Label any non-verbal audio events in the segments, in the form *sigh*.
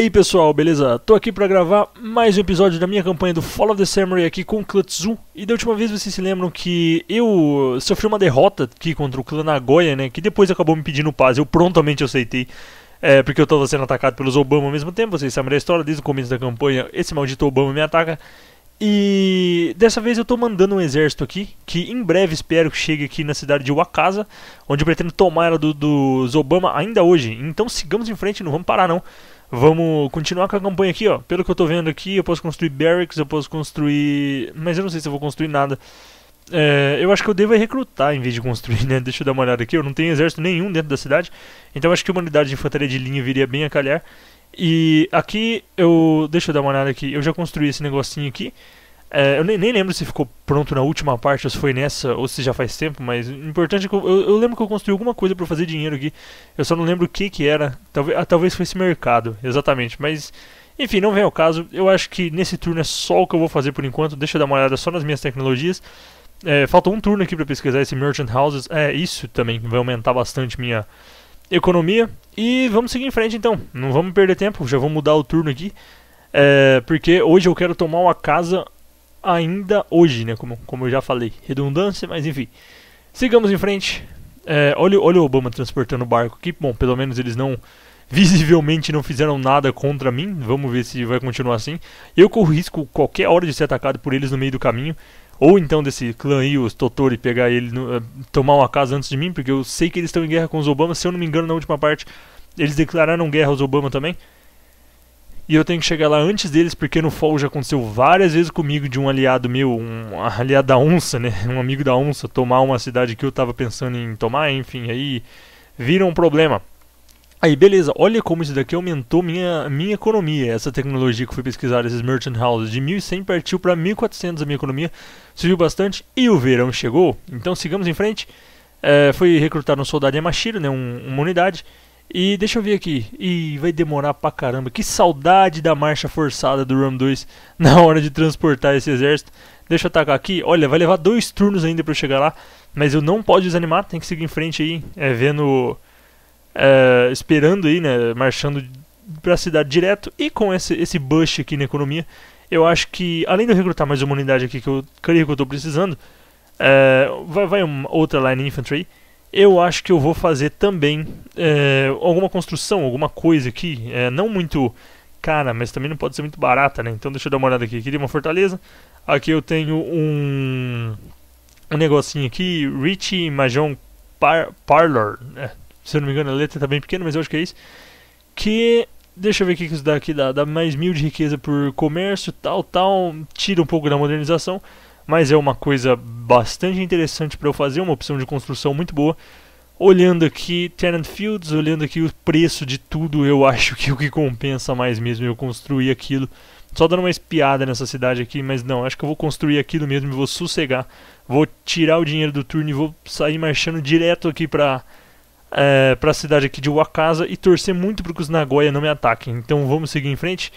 aí pessoal, beleza? Tô aqui pra gravar mais um episódio da minha campanha do Fall of the Samurai aqui com o clã Tzu. E da última vez vocês se lembram que eu sofri uma derrota aqui contra o clã Nagoya, né? Que depois acabou me pedindo paz, eu prontamente aceitei. É, porque eu tava sendo atacado pelos Obama ao mesmo tempo, vocês sabem da história, desde o começo da campanha esse maldito Obama me ataca. E dessa vez eu estou mandando um exército aqui, que em breve espero que chegue aqui na cidade de Wakasa, onde eu pretendo tomar ela do, dos Obama ainda hoje. Então sigamos em frente, não vamos parar não. Vamos continuar com a campanha aqui, ó. Pelo que eu tô vendo aqui, eu posso construir barracks, eu posso construir... Mas eu não sei se eu vou construir nada. É, eu acho que eu devo é recrutar em vez de construir, *laughs* né? Deixa eu dar uma olhada aqui. Eu não tenho exército nenhum dentro da cidade. Então acho que uma unidade de infantaria de linha viria bem a calhar. E aqui eu... Deixa eu dar uma olhada aqui. Eu já construí esse negocinho aqui. É, eu nem, nem, lembro se ficou pronto na última parte ou se foi nessa ou se já faz tempo, mas o importante é que eu, eu lembro que eu construí alguma coisa para fazer dinheiro aqui. Eu só não lembro o que que era. Talvez, ah, talvez fosse mercado, exatamente. Mas, enfim, não vem ao caso. Eu acho que nesse turno é só o que eu vou fazer por enquanto. Deixa eu dar uma olhada só nas minhas tecnologias. É, falta um turno aqui para pesquisar esse Merchant Houses. É, isso também vai aumentar bastante minha economia. E vamos seguir em frente então. Não vamos perder tempo, já vou mudar o turno aqui. É, porque hoje eu quero tomar uma casa ainda hoje, né? Como, como eu já falei. Redundância, mas enfim. Sigamos em frente. É, olha, olha o Obama transportando o barco aqui. Bom, pelo menos eles não. Visivelmente não fizeram nada contra mim. Vamos ver se vai continuar assim. Eu corro risco qualquer hora de ser atacado por eles no meio do caminho. Ou então desse clã aí, os Totori, pegar ele, no, eh, tomar uma casa antes de mim, porque eu sei que eles estão em guerra com os Obama. Se eu não me engano, na última parte, eles declararam guerra aos Obama também e eu tenho que chegar lá antes deles, porque no Fall já aconteceu várias vezes comigo de um aliado meu, um aliado da onça, né? *laughs* Um amigo da onça, tomar uma cidade que eu tava pensando em tomar, enfim, aí vira um problema. Aí, beleza, olha como isso daqui aumentou minha, minha economia. Essa tecnologia que foi pesquisada, esses merchant houses, de 1.100 partiu para 1.400 a minha economia, subiu bastante e o verão chegou. Então, sigamos em frente. É, foi recrutado um soldado Yamashiro, né, um, uma unidade, e deixa eu ver aqui. E vai demorar pra caramba. Que saudade da marcha forçada do Ram 2 *laughs* na hora de transportar esse exército. Deixa eu atacar aqui. Olha, vai levar dois turnos ainda pra eu chegar lá. Mas eu não posso desanimar, tem que seguir em frente aí. É, vendo. É, esperando aí, né? Marchando pra cidade direto. E com esse, esse bush aqui na economia, eu acho que, além de eu recrutar mais uma unidade aqui que eu creio que eu tô precisando, é, vai, vai uma, outra Line Infantry eu acho que eu vou fazer também é, alguma construção, alguma coisa aqui, é, não muito cara, mas também não pode ser muito barata, né? Então deixa eu dar uma olhada aqui. Queria uma fortaleza. Aqui eu tenho um, um negocinho aqui, Rich Mahjong Par Parlor. É, se eu não me engano a letra tá bem pequena, mas eu acho que é isso. Que deixa eu ver o que isso dá aqui, dá, dá mais mil de riqueza por comércio, tal, tal, tira um pouco da modernização mas é uma coisa bastante interessante para eu fazer, uma opção de construção muito boa. Olhando aqui Tenant Fields, olhando aqui o preço de tudo, eu *laughs* acho que o que compensa mais mesmo é eu construir aquilo. Só dando uma espiada nessa cidade aqui, mas não, acho que eu vou construir aquilo mesmo e vou sossegar. Vou tirar o dinheiro do turno e vou sair marchando direto aqui pra, é, pra cidade aqui de Wakasa e torcer muito para que os Nagoya não me ataquem. Então vamos seguir em frente.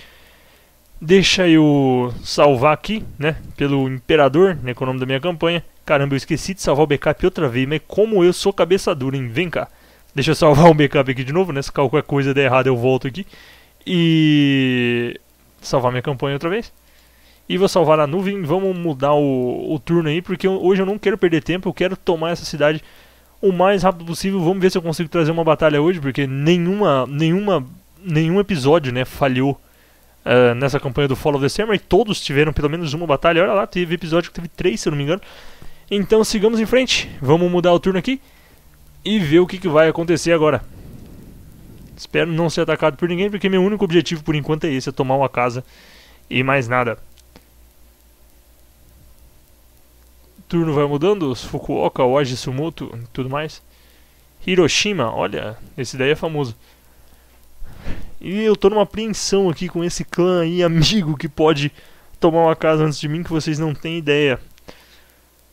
Deixa eu salvar aqui, né? Pelo Imperador, né? Que é o nome da minha campanha. Caramba, eu esqueci de salvar o backup outra vez, mas como eu sou cabeça dura, hein? Vem cá. Deixa eu salvar o backup aqui de novo, né? Se qualquer coisa der errado eu volto aqui. E... Salvar minha campanha outra vez. E vou salvar na nuvem, vamos mudar o, o turno aí, porque eu, hoje eu não quero perder tempo, eu quero tomar essa cidade o mais rápido possível. Vamos ver se eu consigo trazer uma batalha hoje, porque nenhuma, nenhuma, nenhum episódio, né, falhou uh, nessa campanha do Fall of the Samurai. Todos tiveram pelo menos uma batalha. Olha lá, teve episódio que teve três, se eu não me engano. Então sigamos em frente. Vamos mudar o turno aqui e ver o que, que vai acontecer agora. Espero não ser atacado por ninguém, porque meu único objetivo por enquanto é esse, é tomar uma casa e mais nada. O turno vai mudando, os Fukuoka, Oji, Sumoto, tudo mais. Hiroshima, olha, esse daí é famoso. E eu tô numa apreensão aqui com esse clã aí, amigo, que pode tomar uma casa antes de mim, que vocês não têm ideia.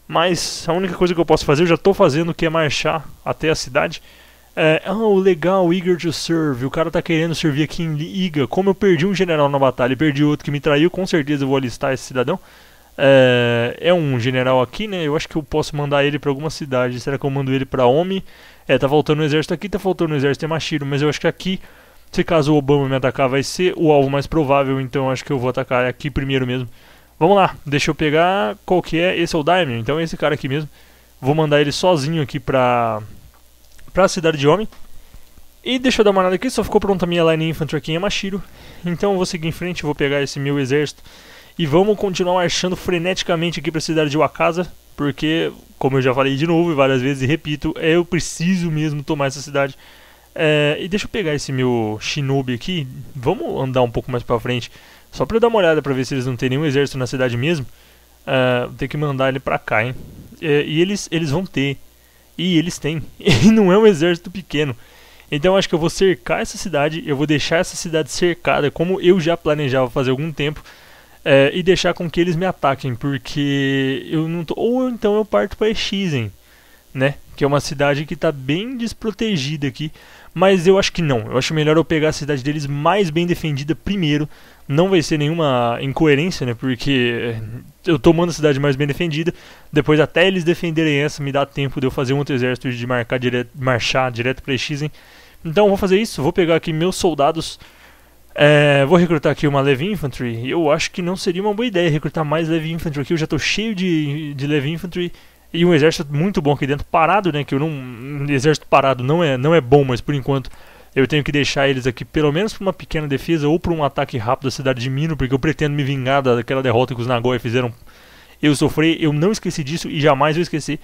Mas a única coisa que eu posso fazer, eu já tô fazendo, que é marchar até a cidade. É, ah, o legal, eager to serve. O cara tá querendo servir aqui em Liga. Como eu perdi um general na batalha e perdi outro que me traiu, com certeza eu vou alistar esse cidadão. É, é um general aqui, né? Eu acho que eu posso mandar ele para alguma cidade. Será que eu mando ele para Omi? É, tá faltando um exército aqui, tá faltando um exército em é Mashiro, mas eu acho que aqui se caso o Obama me atacar, vai ser o alvo mais provável, então acho que eu vou atacar aqui primeiro mesmo. Vamos lá, deixa eu pegar qual que é, esse é o Daimyo. então é esse cara aqui mesmo. Vou mandar ele sozinho aqui pra, pra Cidade de Homem. E deixa eu dar uma olhada aqui, só ficou pronta a minha Line Infantry aqui em Yamashiro. Então eu vou seguir em frente, vou pegar esse meu exército. E vamos continuar marchando freneticamente aqui pra Cidade de Wakasa. Porque, como eu já falei de novo e várias vezes e repito, eu preciso mesmo tomar essa cidade. É, e deixa eu pegar esse meu shinobi aqui. Vamos andar um pouco mais pra frente. Só pra eu dar uma olhada pra ver se eles não têm nenhum exército na cidade mesmo. Uh, vou ter que mandar ele pra cá, hein. É, e eles, eles vão ter. E eles têm. *laughs* E não é um exército pequeno. Então acho que eu vou cercar essa cidade. Eu vou deixar essa cidade cercada, como eu já planejava fazer algum tempo. É, e deixar com que eles me ataquem, porque eu não tô. Ou então eu parto pra Exizen. né? Que é uma cidade que tá bem desprotegida aqui mas eu acho que não. Eu acho melhor eu pegar a cidade deles mais bem defendida primeiro. Não vai ser nenhuma incoerência, né? Porque eu tomando a cidade mais bem defendida, depois até eles defenderem essa, me dá tempo de eu fazer um outro exército de marcar direto, marchar direto para Exem. Então vou fazer isso, vou pegar aqui meus soldados, é, vou recrutar aqui uma Leve Infantry. Eu acho que não seria uma boa ideia recrutar mais Leve Infantry aqui, eu já estou cheio de, de Leve Infantry e um exército muito bom aqui dentro, parado, né? Que eu não, um exército parado não é, não é bom, mas por enquanto eu tenho que deixar eles aqui pelo menos para uma pequena defesa ou para um ataque rápido da cidade de Mino, porque eu pretendo me vingar daquela derrota que os Nagoya fizeram eu sofri, eu não esqueci disso e jamais eu esqueci.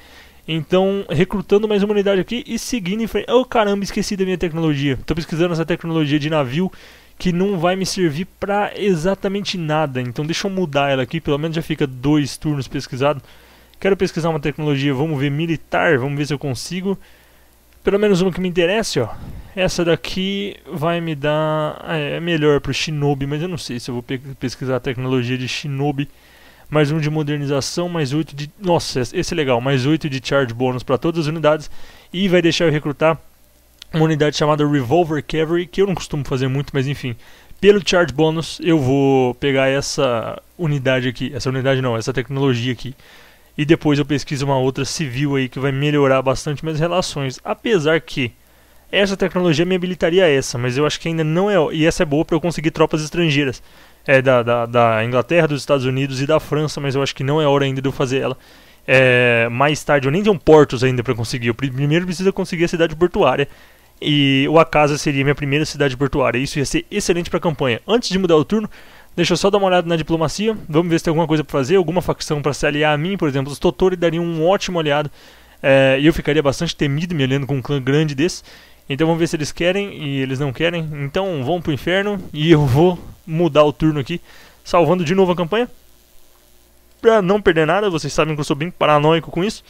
Então, recrutando mais uma unidade aqui e seguindo em frente. Oh, caramba, esqueci da minha tecnologia. estou pesquisando essa tecnologia de navio que não vai me servir para exatamente nada. Então, deixa eu mudar ela aqui, pelo menos já fica dois turnos pesquisado. Quero pesquisar uma tecnologia, vamos ver militar, vamos ver se eu consigo. Pelo menos uma que me interesse, ó. Essa daqui vai me dar. É, é melhor pro Shinobi, mas eu não sei se eu vou pesquisar a tecnologia de Shinobi. Mais um de modernização, mais oito de. Nossa, esse é legal. Mais oito de charge bônus para todas as unidades. E vai deixar eu recrutar uma unidade chamada Revolver Cavalry, que eu não costumo fazer muito, mas enfim. Pelo charge bônus, eu vou pegar essa unidade aqui. Essa unidade não, essa tecnologia aqui e depois eu pesquiso uma outra civil aí que vai melhorar bastante minhas relações. Apesar que essa tecnologia me habilitaria a essa, mas eu acho que ainda não é. E essa é boa para eu conseguir tropas estrangeiras. É da, da, da, Inglaterra, dos Estados Unidos e da França, mas eu acho que não é hora ainda de eu fazer ela. É, mais tarde, eu nem tenho portos ainda para conseguir. Eu primeiro preciso conseguir a cidade portuária. E o Akasa seria minha primeira cidade portuária. Isso ia ser excelente para a campanha. Antes de mudar o turno, Deixa eu só dar uma olhada na diplomacia. Vamos ver se tem alguma coisa para fazer, alguma facção para se aliar a mim, por exemplo. Os Totori dariam um ótimo aliado. É, eu ficaria bastante temido me olhando com um clã grande desse. Então vamos ver se eles querem e eles não querem. Então vão pro inferno e eu vou mudar o turno aqui, salvando de novo a campanha. Pra não perder nada, vocês sabem que eu sou bem paranoico com isso.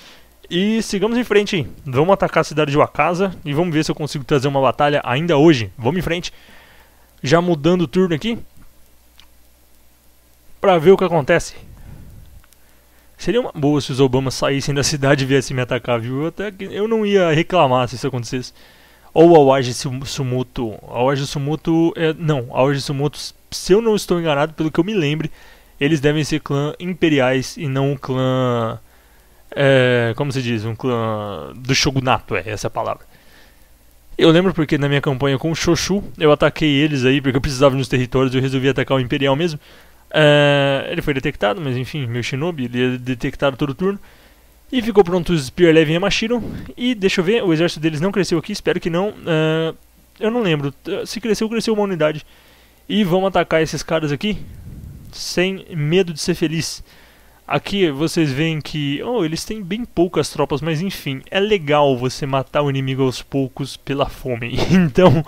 E sigamos em frente. Vamos atacar a cidade de Wakasa e vamos ver se eu consigo trazer uma batalha ainda hoje. Vamos em frente. Já mudando o turno aqui para ver o que acontece. Seria uma boa se os Obama saíssem da cidade e viessem me atacar, viu? Eu, até, eu não ia reclamar se isso acontecesse. Ou o Awaji Sumuto. Awaji Sumuto é. Não, Awaji Sumuto, se eu não estou enganado, pelo que eu me lembre, eles devem ser clã imperiais e não um clã. É, como se diz? Um clã do shogunato, é essa a palavra. Eu lembro porque na minha campanha com o Shoshu, eu ataquei eles aí porque eu precisava de uns territórios e eu resolvi atacar o Imperial mesmo. Uh, ele foi detectado, mas enfim, meu Shinobi, ele é detectado todo turno. E ficou pronto os Spear e Yamashiro. E deixa eu ver, o exército deles não cresceu aqui, espero que não. Uh, eu não lembro, se cresceu, cresceu uma unidade. E vamos atacar esses caras aqui sem medo de ser feliz. Aqui vocês veem que oh, eles têm bem poucas tropas, mas enfim, é legal você matar o inimigo aos poucos pela fome. *laughs* Então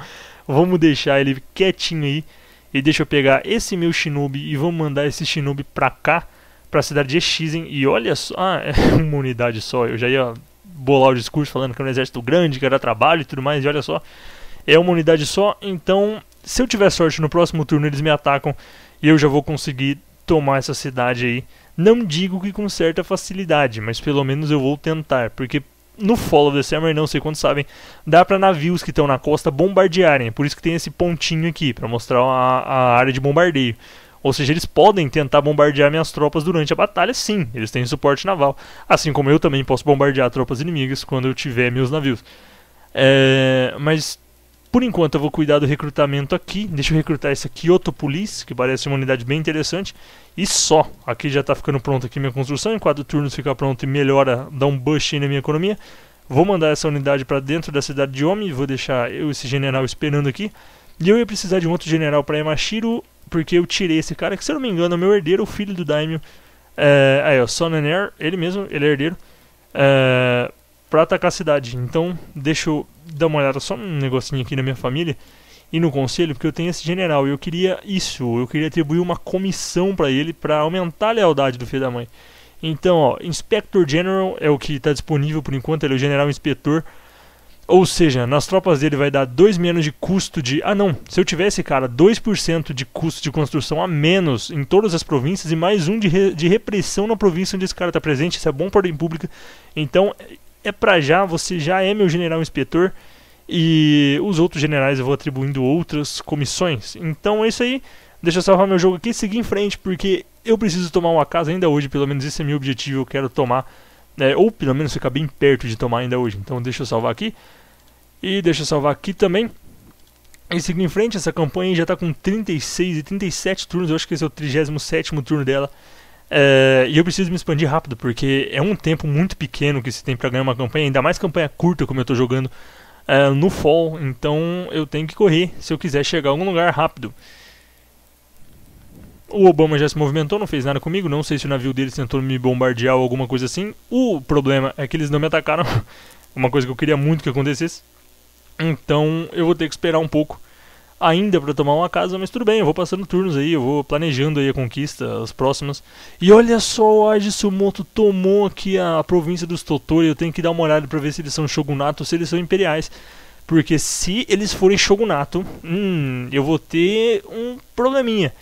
vamos deixar ele quietinho aí. E deixa eu pegar esse meu shinobi e vamos mandar esse shinobi pra cá, pra cidade de Exisen. E olha só, ah, é *laughs* uma unidade só. Eu já ia bolar o discurso falando que é um exército grande, que era trabalho e tudo mais. E olha só, é uma unidade só. Então, se eu tiver sorte no próximo turno, eles me atacam e eu já vou conseguir tomar essa cidade aí. Não digo que com certa facilidade, mas pelo menos eu vou tentar, porque no follow desse the Summer, não sei quantos sabem, dá para navios que estão na costa bombardearem. Por isso que tem esse pontinho aqui, para mostrar a, a, área de bombardeio. Ou seja, eles podem tentar bombardear minhas tropas durante a batalha, sim, eles têm suporte naval. Assim como eu também posso bombardear tropas inimigas quando eu tiver meus navios. É, mas por enquanto eu vou cuidar do recrutamento aqui. Deixa eu recrutar essa Kyoto Police, que parece uma unidade bem interessante. E só. Aqui já está ficando pronta aqui minha construção. Em quatro turnos fica pronto e melhora, dá um boost aí na minha economia. Vou mandar essa unidade para dentro da cidade de Omi. Vou deixar eu esse general esperando aqui. E eu ia precisar de um outro general para Yamashiro, porque eu tirei esse cara, que se eu não me engano é meu herdeiro, o filho do Daimyo. É, aí, ó, Sonaner, ele mesmo, ele é herdeiro. É, para atacar a cidade. Então, deixa eu dar uma olhada só num negocinho aqui na minha família e no conselho, porque eu tenho esse general e eu queria isso, eu queria atribuir uma comissão para ele para aumentar a lealdade do filho da mãe. Então, ó, Inspector General é o que está disponível por enquanto, ele é o general inspetor. Ou seja, nas tropas dele vai dar 2 menos de custo de. Ah, não, se eu tivesse, cara, 2% de custo de construção a menos em todas as províncias e mais um de, re... de repressão na província onde esse cara está presente, isso é bom para a ordem pública. Então, é para já, você já é meu general inspetor e os outros generais eu vou atribuindo outras comissões. Então é isso aí. Deixa eu salvar meu jogo aqui e seguir em frente, porque eu preciso tomar uma casa ainda hoje, pelo menos esse é meu objetivo, eu quero tomar, né, ou pelo menos ficar bem perto de tomar ainda hoje. Então deixa eu salvar aqui. E deixa eu salvar aqui também. E seguir em frente, essa campanha já está com 36 e 37 turnos, eu acho que esse é o 37º turno dela. É, e eu preciso me expandir rápido, porque é um tempo muito pequeno que se tem para ganhar uma campanha, ainda mais campanha curta como eu estou jogando é, no fall, então eu tenho que correr se eu quiser chegar a algum lugar rápido. O Obama já se movimentou, não fez nada comigo, não sei se o navio dele tentou me bombardear ou alguma coisa assim. O problema é que eles não me atacaram, *laughs* uma coisa que eu queria muito que acontecesse. Então eu vou ter que esperar um pouco ainda para tomar uma casa, mas tudo bem, eu vou passando turnos aí, eu vou planejando aí a conquista, as próximas. E olha só, o Ajisumoto tomou aqui a, província dos Totori, eu tenho que dar uma olhada para ver se eles são shogunato ou se eles são imperiais. Porque se eles forem shogunato, hum, eu vou ter um probleminha.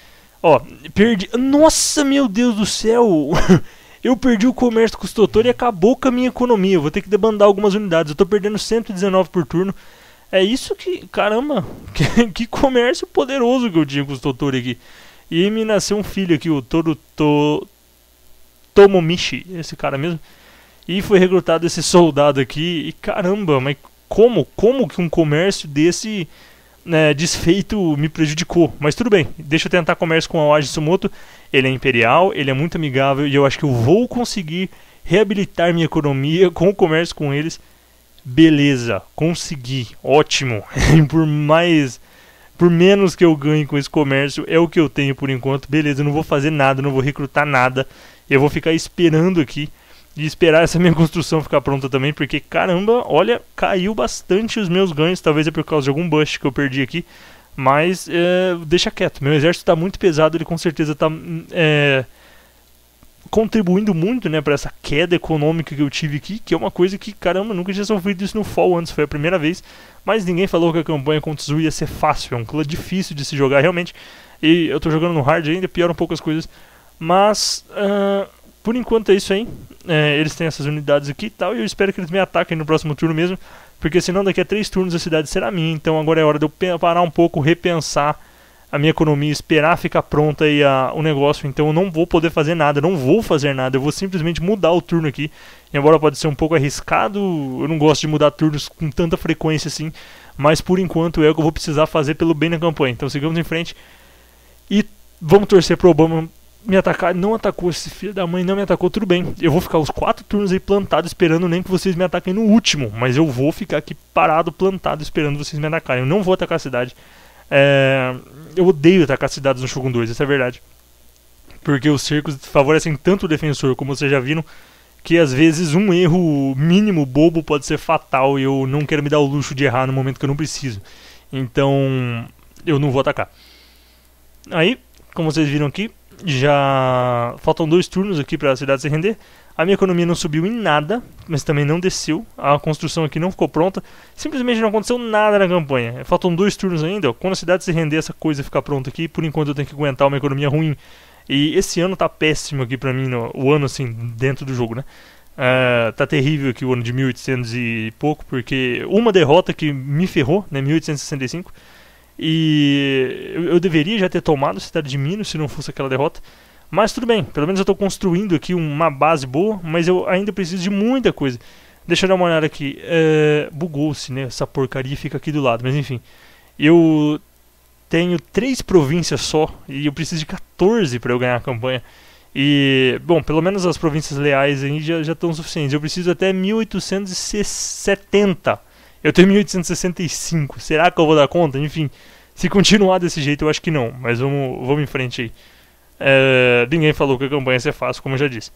Ó, perdi... Nossa, meu Deus do céu! *laughs* eu perdi o comércio com os Totori e acabou com a minha economia. Eu vou ter que debandar algumas unidades. Eu estou perdendo 119 por turno. É isso que, caramba, *laughs* que, que comércio poderoso que eu tinha com os Totori aqui. E me nasceu um filho aqui, o Toto to, Tomomichi, esse cara mesmo. E foi recrutado esse soldado aqui. E caramba, mas como, como que um comércio desse né, desfeito me prejudicou? Mas tudo bem, deixa eu tentar comércio com o Oasis Sumoto. Ele é imperial, ele é muito amigável e eu acho que eu vou conseguir reabilitar minha economia *laughs* com o comércio com eles. Beleza, consegui, ótimo. *laughs* por mais por menos que eu ganhe com esse comércio, é o que eu tenho por enquanto. Beleza, eu não vou fazer nada, não vou recrutar nada. Eu vou ficar esperando aqui e esperar essa *laughs* minha construção ficar pronta também, porque caramba, olha, caiu bastante os meus ganhos. Talvez é por causa de algum bust que eu perdi aqui, mas é, deixa quieto. Meu exército está muito pesado, ele com certeza está é, hum, eh, contribuindo muito, né, para essa queda econômica que eu tive aqui, que é uma coisa que, caramba, nunca tinha sofrido isso no Fall antes, foi a primeira vez, mas ninguém falou que a campanha contra o Zui ia ser fácil, é um clã difícil de se jogar realmente, e eu tô jogando no hard ainda, pioram um pouco as coisas, mas, uh, por enquanto é isso aí, é, eles têm essas unidades aqui e tal, e eu espero que eles me ataquem no próximo turno mesmo, porque senão daqui a três turnos a cidade será minha, então agora é hora de eu parar um pouco, repensar a minha economia, esperar ficar pronta aí a, o negócio, então eu não vou poder fazer nada, não vou fazer nada, eu vou simplesmente mudar o turno aqui. E embora pode ser um pouco arriscado, eu não gosto de mudar turnos com tanta frequência assim, mas por enquanto é o que eu vou precisar fazer pelo bem da campanha. Então sigamos em frente e vamos torcer pro Obama me atacar. Não atacou esse filho da mãe, não me atacou, tudo bem. Eu vou ficar os quatro turnos aí plantado esperando nem que vocês me ataquem no último, mas eu vou ficar aqui parado plantado esperando vocês me atacarem. Eu não vou atacar a cidade é, eu odeio atacar cidades no Shogun 2, isso é verdade. Porque os circos favorecem tanto o defensor, como vocês já viram, que às vezes um erro mínimo bobo pode ser fatal e eu não quero me dar o luxo de errar no momento que eu não preciso. Então, eu não vou atacar. Aí, como vocês viram aqui, já faltam dois turnos aqui para a cidade se render. A minha economia não subiu em nada, mas também não desceu. A construção aqui não ficou pronta. Simplesmente não aconteceu nada na campanha. Faltam dois turnos ainda. Quando a cidade se render, essa coisa ficar pronta aqui. Por enquanto eu tenho que aguentar uma economia ruim. E esse ano tá péssimo aqui pra mim, no, o ano assim, dentro do jogo, né? Uh, tá terrível aqui o ano de 1800 e pouco, porque uma derrota que me ferrou, né? 1865. E eu, eu deveria já ter tomado a cidade de Minos se não fosse aquela derrota. Mas tudo bem, pelo menos eu estou construindo aqui uma base boa, mas eu ainda preciso de muita coisa. Deixa eu dar uma olhada aqui. É, Bugou-se, né? Essa porcaria fica aqui do lado, mas enfim. Eu tenho três províncias só e eu preciso de 14 para eu ganhar a campanha. E, bom, pelo menos as províncias leais aí já, já estão suficientes. Eu preciso até 1870 eu tenho 1865. Será que eu vou dar conta? Enfim, se continuar desse jeito, eu acho que não. Mas vamos, vamos em frente aí. É, ninguém falou que a campanha ia ser fácil, como eu já disse.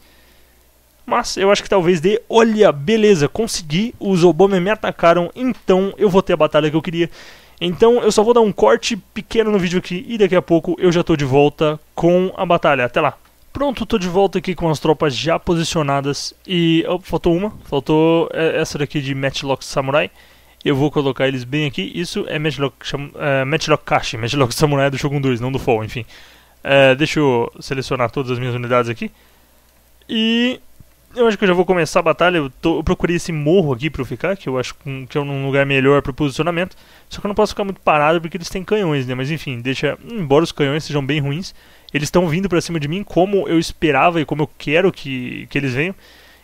Mas eu acho que talvez dê. Olha, beleza, consegui. Os Obama me atacaram, então eu vou ter a batalha que eu queria. Então eu só vou dar um corte pequeno no vídeo aqui e daqui a pouco eu já tô de volta com a batalha. Até lá. Pronto, tô de volta aqui com as tropas já posicionadas e oh, faltou uma, faltou é, essa daqui de Matchlock Samurai. Eu vou colocar eles bem aqui. Isso é Matchlock, cham, uh, Matchlock Kashi, Matchlock *laughs* Samurai do Shogun 2, não do Fall, enfim. Eh, deixa eu selecionar todas as minhas unidades aqui. E eu acho que eu já vou começar a batalha. Eu, tô, eu procurei esse morro aqui para eu ficar, que eu acho que é um lugar melhor para posicionamento. Só que eu não posso ficar muito parado porque eles têm canhões, né? Mas enfim, deixa. Embora os canhões sejam bem ruins, eles estão vindo para cima de mim como eu esperava e como eu quero que, que eles venham.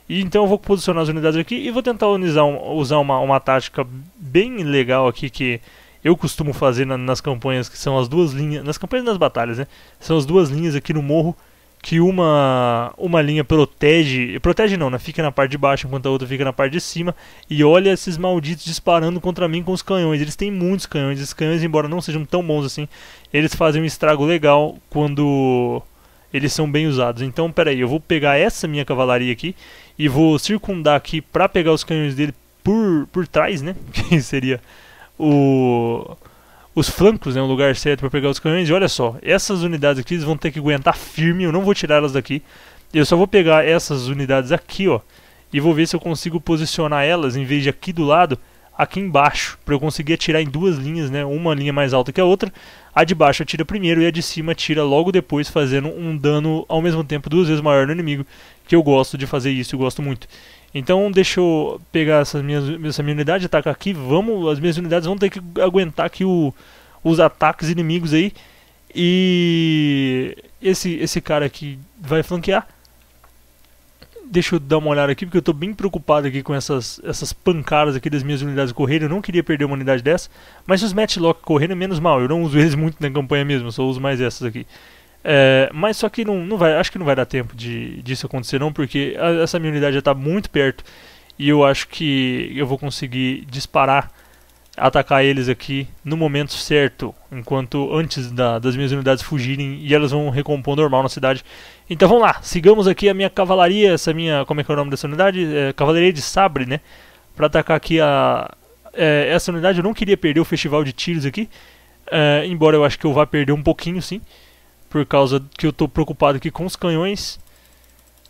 E então eu vou posicionar as unidades aqui e vou tentar usar, usar uma, uma tática bem legal aqui que eu costumo fazer na, nas campanhas, que são as duas linhas, nas campanhas e nas batalhas, né? São as duas linhas aqui no morro, que uma, uma linha protege, protege não, né? Fica na parte de baixo enquanto a outra fica na parte de cima, e olha esses malditos disparando contra mim com os canhões. Eles têm muitos canhões, esses canhões, embora não sejam tão bons assim, eles fazem um estrago legal quando eles são bem usados. Então, peraí, eu vou pegar essa minha cavalaria aqui e vou circundar aqui para pegar os canhões dele por, por trás, né? *laughs* Que seria o os flancos, né, um lugar certo para pegar os canhões. E olha só, essas unidades aqui vão ter que aguentar firme, eu não vou tirar elas daqui. Eu só vou pegar essas unidades aqui, ó, e vou ver se eu consigo posicionar elas em vez de aqui do lado aqui embaixo, para eu conseguir atirar em duas linhas, né? uma linha mais alta que a outra. A de baixo atira primeiro e a de cima atira logo depois, fazendo um dano ao mesmo tempo duas vezes maior no inimigo, que eu gosto de fazer isso, eu gosto muito. Então deixa eu pegar essas minhas, essa minha unidade de ataque aqui, vamos, as minhas unidades vão ter que aguentar aqui o, os ataques inimigos aí. E esse, esse cara aqui vai flanquear deixa eu dar uma olhada aqui, porque eu estou bem preocupado aqui com essas, essas pancadas aqui das minhas unidades correndo. Eu não queria perder uma unidade dessa, mas se os Matchlock correndo, menos mal. Eu não uso eles muito na campanha mesmo, só uso mais essas aqui. É, mas só que não, não vai, acho que não vai dar tempo de, disso acontecer não, porque a, essa minha unidade já está muito perto e eu acho que eu vou conseguir disparar atacar eles aqui no momento certo, enquanto antes da, das minhas unidades fugirem e elas vão recompor normal na cidade. Então vamos lá, sigamos aqui a minha cavalaria, essa minha, como é que é o nome dessa unidade? É, cavalaria de Sabre, né? Para atacar aqui a é, essa unidade. Eu não queria perder o festival de tiros aqui, é, embora eu acho que eu vá perder um pouquinho, sim, por causa que eu estou preocupado aqui com os canhões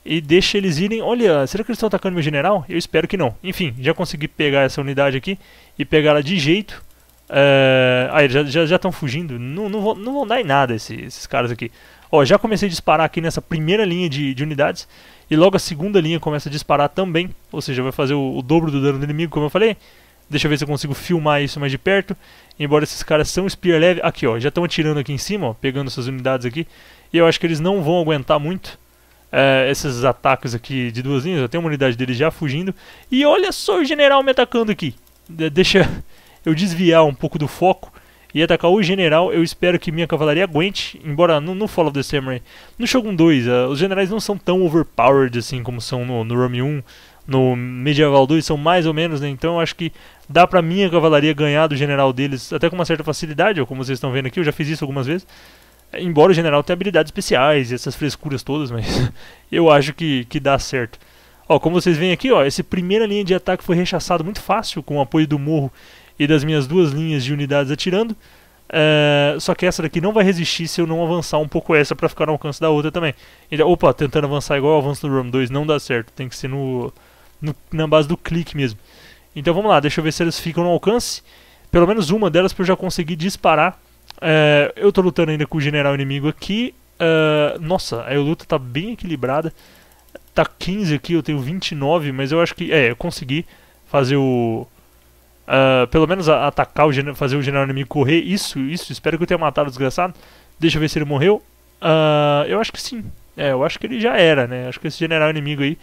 e deixa eles irem. Olha, será que eles estão atacando meu general? Eu espero que não. Enfim, já consegui pegar essa unidade aqui e pegar ela de jeito. É... Ah, eles já estão fugindo. Não, não, vão, não vão dar em nada esses, esses caras aqui. Ó, já comecei a disparar aqui nessa primeira linha de, de unidades. E logo a segunda linha começa a disparar também. Ou seja, vai fazer o, o dobro do dano do inimigo, como eu falei. Deixa eu ver se eu consigo filmar isso mais de perto. Embora esses caras são spear leve. Aqui, ó. Já estão atirando aqui em cima, ó, Pegando essas unidades aqui. E eu acho que eles não vão aguentar muito é, esses ataques aqui de duas linhas. Eu tenho uma unidade dele já fugindo. E olha só o general me atacando aqui. De deixa eu desviar um pouco do foco e atacar o general. Eu espero que minha cavalaria aguente. Embora no, no Fall of the Samurai, no Shogun 2, uh, é, os generais não são tão overpowered assim como são no, no Rome 1. No Medieval 2 são mais ou menos, né? Então eu acho que dá pra minha cavalaria ganhar do general deles até com uma certa facilidade, ou como vocês estão vendo aqui, eu já fiz isso algumas vezes. Embora o general tenha habilidades especiais e essas frescuras todas, mas *laughs* eu acho que, que dá certo. Ó, como vocês veem aqui, ó, essa primeira linha de ataque foi rechaçada muito fácil com o apoio do morro e das minhas duas linhas de unidades atirando. É, só que essa daqui não vai resistir se eu não avançar um pouco essa para ficar no alcance da outra também. opa, tentando avançar igual o avanço do Rom 2 não dá certo, tem que ser no, no, na base do clique mesmo. Então vamos lá, deixa eu ver se elas ficam no alcance. Pelo menos uma delas pra eu já conseguir disparar é, eu tô lutando ainda com o general inimigo aqui. Uh, nossa, a luta tá bem equilibrada. Tá 15 aqui, eu tenho 29, mas eu acho que. É, eu consegui fazer o. Uh, pelo menos atacar o fazer o general inimigo correr. Isso, isso. Espero que eu tenha matado o desgraçado. Deixa eu ver se ele morreu. Uh, eu acho que sim. É, eu acho que ele já era, né? Acho que esse general inimigo aí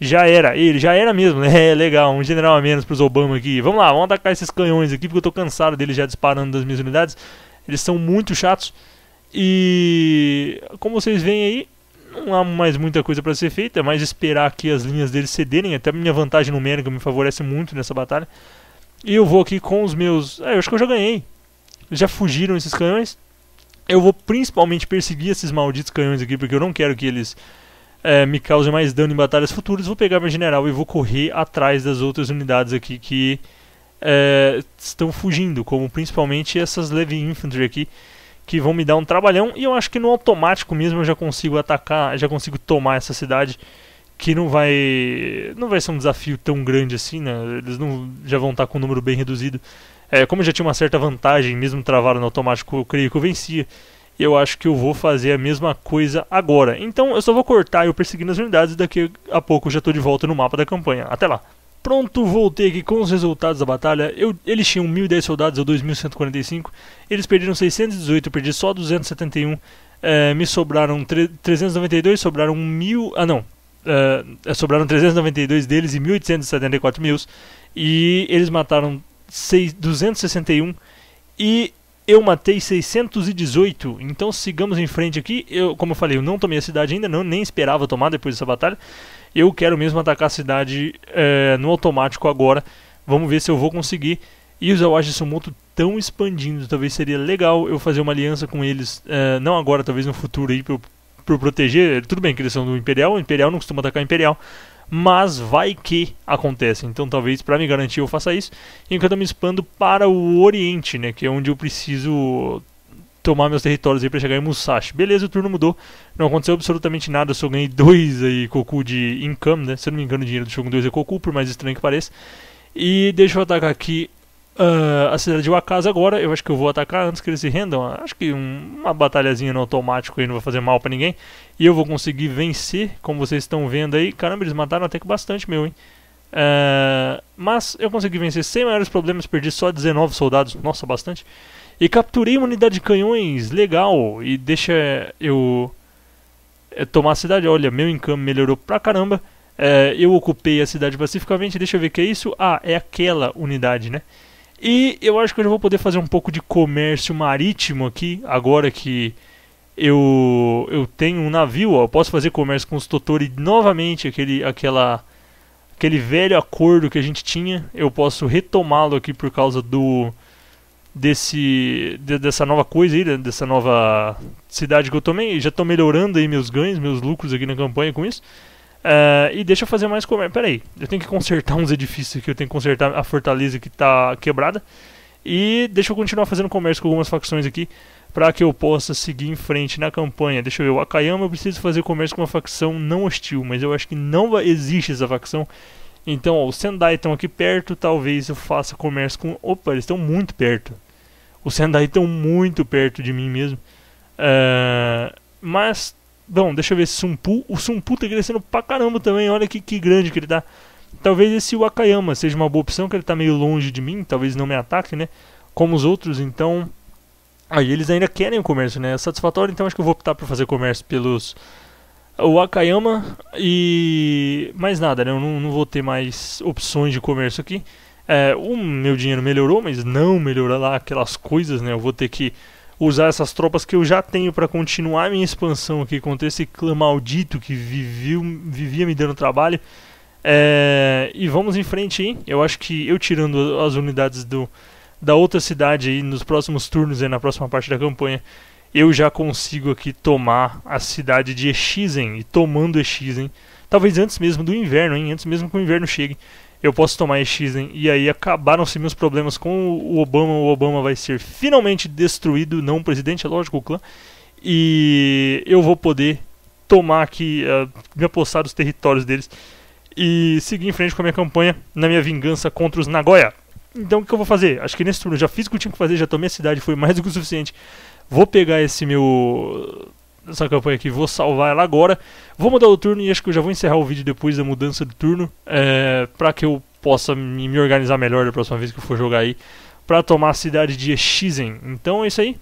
já era. Ele já era mesmo, *laughs* né? legal, um general a menos pros Obama aqui. Vamos lá, vamos atacar esses canhões aqui, porque eu tô cansado dele já disparando das minhas unidades. Eles são muito chatos. E como vocês veem aí, não há mais muita coisa para ser feita, é mais esperar que as linhas deles cederem. Até a minha vantagem numérica me favorece muito nessa batalha. E eu vou aqui com os meus. É, eu acho que eu já ganhei. Já fugiram esses canhões. Eu vou principalmente perseguir esses malditos canhões aqui, porque eu não quero que eles é, me causem mais dano em batalhas futuras. Vou pegar meu general e vou correr atrás das outras unidades aqui que é, estão fugindo, como principalmente essas Levy Infantry aqui, que vão me dar um trabalhão. E eu acho que no automático mesmo eu já consigo atacar, já consigo tomar essa cidade, que não vai não vai ser um desafio tão grande assim, né? Eles não já vão estar tá com um número bem reduzido. É, como eu já tinha uma certa vantagem, mesmo travado no automático, eu creio que eu vencia. Eu acho que eu vou fazer a mesma coisa agora. Então eu só vou cortar e eu perseguindo as unidades e daqui a pouco eu já estou de volta no mapa da campanha. Até lá! Pronto, voltei aqui com os resultados da batalha. Eu, eles tinham 1.010 soldados, eu 2.145. Eles perderam 618, eu perdi só 271. É, me sobraram 392, sobraram 1.000... Ah, não. É, é sobraram 392 deles e 1.874 mil. E eles mataram 6, 261 e eu matei 618. Então sigamos em frente aqui. Eu, como eu falei, eu não tomei a cidade ainda, não, nem esperava tomar depois dessa batalha. Eu quero mesmo atacar a cidade é, no automático agora. Vamos ver se eu vou conseguir. E os Awashi Sumoto tão expandindo. Talvez seria legal eu fazer uma aliança com eles. É, não agora, talvez no futuro aí, para proteger. Tudo bem que eles são do Imperial. O Imperial não costuma atacar o Imperial mas vai que acontece. Então, talvez para me garantir eu faça isso, enquanto eu me expando para o Oriente, né, que é onde eu preciso tomar meus territórios aí para chegar em Musashi. Beleza, o turno mudou. Não aconteceu absolutamente nada, só ganhei 2 aí Koku de income, né? Se eu não me engano, o dinheiro do Shogun 2 é Koku, por mais estranho que pareça. E deixa eu atacar aqui uh, a cidade de Wakasa agora. Eu acho que eu vou atacar antes que eles se rendam. Acho que um, uma batalhazinha no automático aí não vai fazer mal para ninguém. E eu vou conseguir vencer, como vocês estão vendo aí. Caramba, eles mataram até que bastante meu, hein? Uh, mas eu consegui vencer sem maiores problemas, perdi só 19 soldados, nossa, bastante. E capturei uma unidade de canhões, legal. E deixa eu é, tomar a cidade. Olha, meu encanto melhorou pra caramba. É, eu ocupei a cidade pacificamente. Deixa eu ver o que é isso. Ah, é aquela unidade, né? E eu acho que eu já vou poder fazer um pouco de comércio marítimo aqui, agora que eu, eu tenho um navio, ó, eu posso fazer comércio com os Totori novamente, aquele, aquela, aquele velho acordo que a gente tinha, eu posso retomá-lo aqui por causa do, desse de, dessa nova coisa aí, né, dessa nova cidade que eu tomei. Já estou melhorando aí meus ganhos, meus lucros aqui na campanha com isso. Uh, e deixa eu fazer mais comércio. Pera aí, eu tenho que consertar *laughs* uns edifícios aqui, eu tenho que consertar a fortaleza que está quebrada. E deixa eu continuar fazendo comércio com algumas facções aqui para que eu possa seguir em frente na campanha. Deixa eu ver, o Akayama eu preciso fazer comércio com uma facção não hostil, mas eu acho que não existe essa facção. Então, ó, os Sendai estão aqui perto, talvez eu faça comércio com. Opa, eles estão muito perto. Os Sendai estão muito perto de mim mesmo. Uh, mas, bom, deixa eu ver Sumpu. O Sumpu está crescendo pra caramba também. Olha que, que grande que ele está. Talvez esse Wakayama seja uma boa opção, que ele está meio longe de mim. Talvez não me ataque, né? Como os outros, então. Aí ah, eles ainda querem o comércio, né? É satisfatório, então acho que eu vou optar por fazer comércio pelos o Akayama e mais nada, né? Eu não, não vou ter mais opções de comércio aqui. É, o meu dinheiro melhorou, mas não melhorou lá aquelas coisas, né? Eu vou ter que usar essas tropas que eu já tenho para continuar minha expansão aqui contra esse clã maldito que viviu, vivia me dando trabalho. É, e vamos em frente aí. Eu acho que eu tirando as unidades do, da outra cidade aí nos próximos turnos, aí, na próxima parte da campanha, eu já consigo aqui tomar a cidade de Exigen e tomando Exigen, talvez antes mesmo do inverno, hein? antes mesmo que o inverno chegue, eu posso tomar Exigen e aí acabaram-se meus problemas com o Obama, o Obama vai ser finalmente destruído, não o presidente, é lógico, o clã, e eu vou poder tomar aqui, uh, me apossar dos territórios deles e seguir em frente com a minha campanha na minha vingança contra os Nagoya. Então o que eu vou fazer? Acho que nesse turno eu já fiz o que eu tinha que fazer, já tomei a cidade, foi mais do que o suficiente. Vou pegar esse meu essa campanha aqui, vou salvar ela agora. Vou mudar o turno e acho que eu já vou encerrar o vídeo depois da mudança de turno, é, para que eu possa me, organizar melhor da próxima vez que eu for jogar aí, para tomar a cidade de Exizen. Então é isso aí.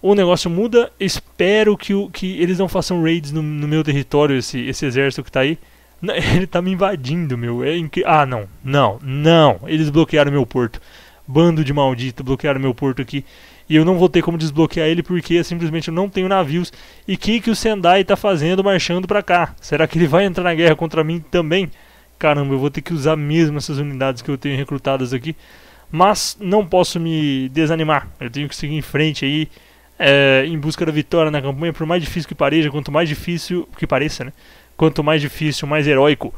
O negócio muda. Espero que, o, que eles não façam raids no, no meu território, esse, esse exército que tá aí. *laughs* ele tá me invadindo, meu. É Ah, não, não, não. Eles bloquearam meu porto. Bando de maldito, bloquearam meu porto aqui e eu não vou ter como desbloquear ele porque simplesmente eu não tenho navios. E o que, que o Sendai está fazendo marchando para cá? Será que ele vai entrar na guerra contra mim também? Caramba, eu vou ter que usar mesmo essas unidades que eu tenho recrutadas aqui. Mas não posso me desanimar, eu tenho que seguir em frente aí é, em busca da vitória na campanha, por mais difícil que pareça, quanto mais difícil que pareça, né? Quanto mais difícil, mais heróico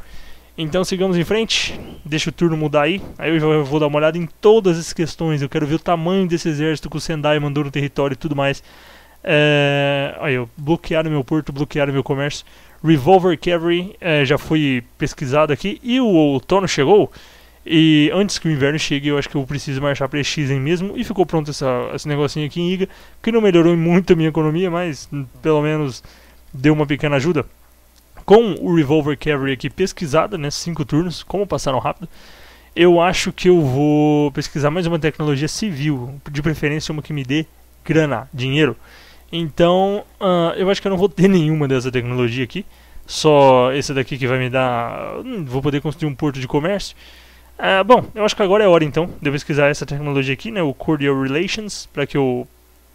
então sigamos em frente, deixa o turno mudar aí, aí eu já vou dar uma olhada em todas as questões, eu quero ver o tamanho desse exército que o Sendai mandou no território e tudo mais. É... Aí eu bloquearam meu porto, bloquearam meu comércio. Revolver Cavalry é, já foi pesquisado aqui e o outono chegou. E antes que o inverno chegue, eu acho que eu preciso marchar para Exen mesmo. E ficou pronto essa, esse negocinho aqui em Iga, que não melhorou muito a minha economia, mas hum, pelo menos deu uma pequena ajuda com o Revolver Cavalry aqui pesquisada, né? 5 turnos, como passaram rápido. Eu acho que eu vou pesquisar mais uma tecnologia civil, de preferência uma que me dê grana, dinheiro. Então, uh, eu acho que eu não vou ter *laughs* nenhuma dessa tecnologia aqui. Só esse daqui que vai me dar. Hum, vou poder construir um porto de comércio. Uh, bom, eu acho que agora é hora então de eu pesquisar essa tecnologia aqui, né, o Cordial Relations, para que eu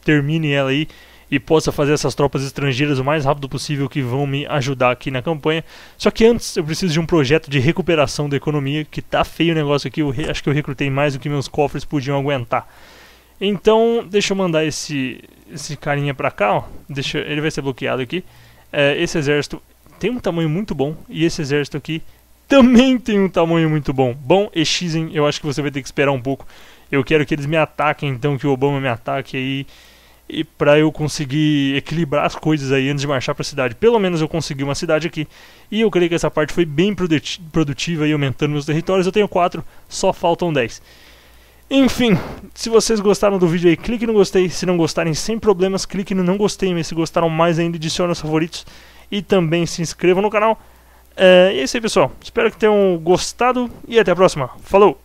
termine ela aí e possa fazer essas tropas estrangeiras o mais rápido possível que vão me ajudar aqui na campanha. Só que antes eu preciso de um projeto de recuperação da economia, que tá feio o negócio aqui, eu acho que eu recrutei mais do que meus cofres podiam aguentar. Então, deixa eu mandar esse, esse carinha pra cá, ó. Deixa, ele vai ser bloqueado aqui. É, esse exército tem um tamanho muito bom, e esse exército aqui também tem um tamanho muito bom. Bom, Xen, eu acho que você vai ter que esperar um pouco. Eu quero que eles me ataquem, então, que o Obama me ataque aí. E e para eu conseguir equilibrar as coisas aí antes de marchar para a cidade. Pelo menos eu consegui uma cidade aqui. E eu creio que essa parte foi bem produtiva e aumentando meus territórios. Eu tenho 4, só faltam 10. Enfim, se vocês gostaram do vídeo aí, clique no gostei. Se não gostarem, sem problemas, clique no não gostei. Mas se gostaram mais ainda, adicione os favoritos. E também se inscrevam no canal. É, e é isso aí, pessoal. Espero que tenham gostado e até a próxima. Falou!